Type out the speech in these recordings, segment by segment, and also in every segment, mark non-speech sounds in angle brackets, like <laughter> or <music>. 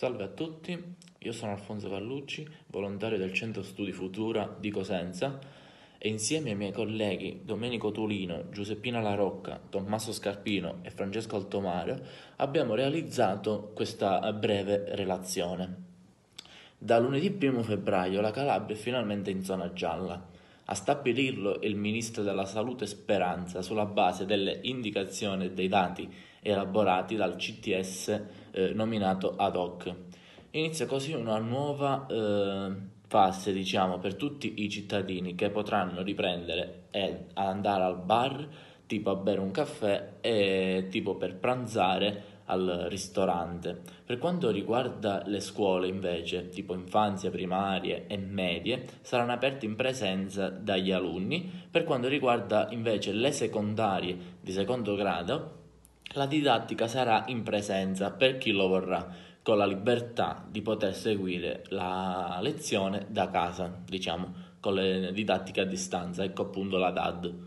Salve a tutti, io sono Alfonso Vallucci, volontario del Centro Studi Futura di Cosenza e insieme ai miei colleghi Domenico Tulino, Giuseppina Larocca, Tommaso Scarpino e Francesco Altomare abbiamo realizzato questa breve relazione. Da lunedì 1 febbraio la Calabria è finalmente in zona gialla. A stabilirlo è il Ministro della Salute Speranza sulla base delle indicazioni e dei dati elaborati dal CTS eh, nominato ad hoc. Inizia così una nuova eh, fase, diciamo, per tutti i cittadini che potranno riprendere e andare al bar, tipo a bere un caffè e tipo per pranzare al ristorante. Per quanto riguarda le scuole invece, tipo infanzia, primarie e medie, saranno aperte in presenza dagli alunni. Per quanto riguarda invece le secondarie di secondo grado, la didattica sarà in presenza per chi lo vorrà con la libertà di poter seguire la lezione da casa, diciamo, con le didattiche a distanza, ecco appunto la DAD.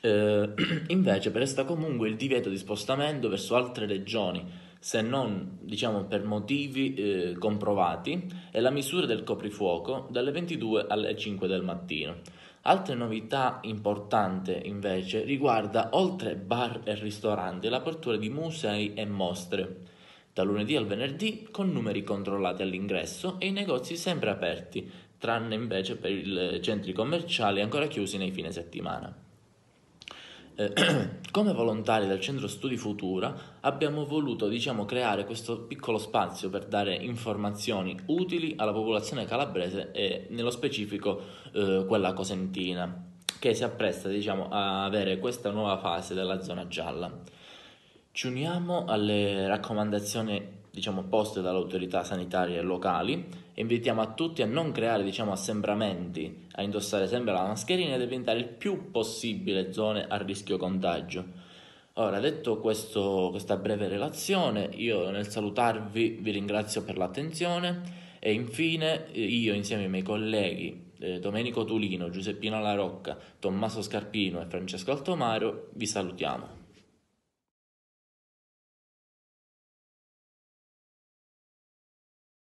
Eh, <clears throat> invece presta comunque il divieto di spostamento verso altre regioni se non diciamo, per motivi eh, comprovati e la misura del coprifuoco dalle 22 alle 5 del mattino. Altra novità importante invece riguarda oltre bar e ristoranti l'apertura di musei e mostre da lunedì al venerdì con numeri controllati all'ingresso e i negozi sempre aperti, tranne invece per i centri commerciali ancora chiusi nei fine settimana. Eh, <clears throat> come volontari del Centro Studi Futura abbiamo voluto diciamo, creare questo piccolo spazio per dare informazioni utili alla popolazione calabrese e nello specifico eh, quella cosentina che si appresta diciamo, a avere questa nuova fase della zona gialla. Ci uniamo alle raccomandazioni diciamo, poste dalle autorità sanitarie locali e invitiamo a tutti a non creare diciamo, assembramenti, a indossare sempre la mascherina ed evitare il più possibile zone a rischio contagio. Ora, detto questo, questa breve relazione, io nel salutarvi vi ringrazio per l'attenzione e infine eh, io insieme ai miei colleghi eh, Domenico Tulino, Giuseppino Larocca, Tommaso Scarpino e Francesco Altomaro vi salutiamo.